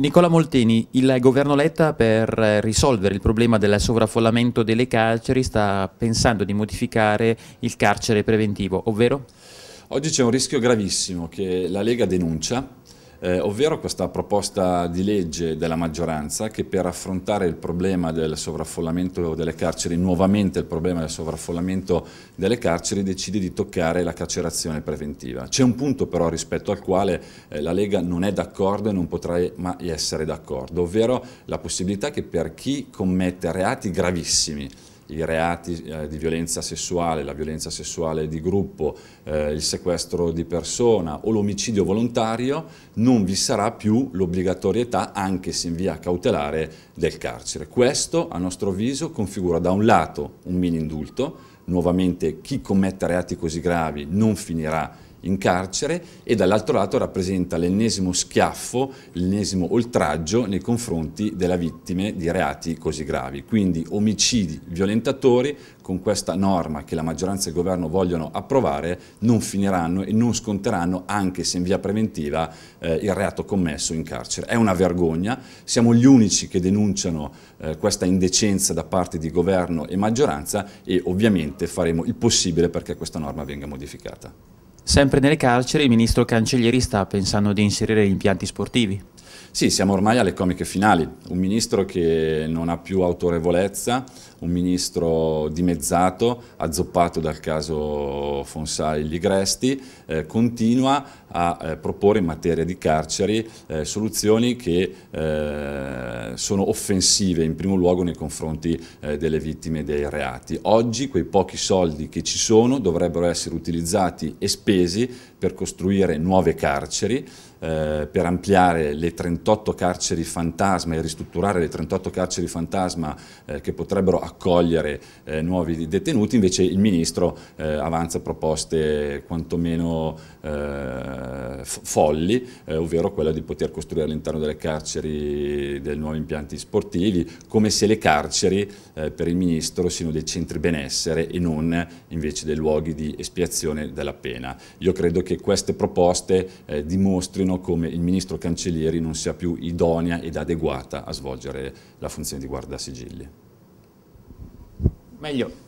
Nicola Molteni, il governo Letta per eh, risolvere il problema del sovraffollamento delle carceri sta pensando di modificare il carcere preventivo, ovvero? Oggi c'è un rischio gravissimo che la Lega denuncia eh, ovvero questa proposta di legge della maggioranza che per affrontare il problema del sovraffollamento delle carceri, nuovamente il problema del sovraffollamento delle carceri, decide di toccare la carcerazione preventiva. C'è un punto però rispetto al quale eh, la Lega non è d'accordo e non potrà mai essere d'accordo, ovvero la possibilità che per chi commette reati gravissimi, i reati eh, di violenza sessuale, la violenza sessuale di gruppo, eh, il sequestro di persona o l'omicidio volontario, non vi sarà più l'obbligatorietà, anche se in via cautelare, del carcere. Questo, a nostro avviso, configura da un lato un mini indulto, nuovamente chi commette reati così gravi non finirà in carcere e dall'altro lato rappresenta l'ennesimo schiaffo, l'ennesimo oltraggio nei confronti della vittima di reati così gravi. Quindi omicidi violentatori con questa norma che la maggioranza e il governo vogliono approvare non finiranno e non sconteranno anche se in via preventiva eh, il reato commesso in carcere. È una vergogna, siamo gli unici che denunciano eh, questa indecenza da parte di governo e maggioranza e ovviamente faremo il possibile perché questa norma venga modificata. Sempre nelle carceri il ministro Cancellieri sta pensando di inserire gli impianti sportivi. Sì, siamo ormai alle comiche finali, un ministro che non ha più autorevolezza, un ministro dimezzato, azzoppato dal caso Fonsai Ligresti, eh, continua a eh, proporre in materia di carceri eh, soluzioni che eh, sono offensive in primo luogo nei confronti eh, delle vittime dei reati. Oggi quei pochi soldi che ci sono dovrebbero essere utilizzati e spesi paesi per costruire nuove carceri eh, per ampliare le 38 carceri fantasma e ristrutturare le 38 carceri fantasma eh, che potrebbero accogliere eh, nuovi detenuti, invece il Ministro eh, avanza proposte quantomeno eh, folli, eh, ovvero quella di poter costruire all'interno delle carceri dei nuovi impianti sportivi, come se le carceri per il Ministro siano dei centri benessere e non invece dei luoghi di espiazione della pena. Io credo che queste proposte dimostrino dimostrino come il ministro Cancellieri non sia più idonea ed adeguata a svolgere la funzione di guardasigilli. Meglio.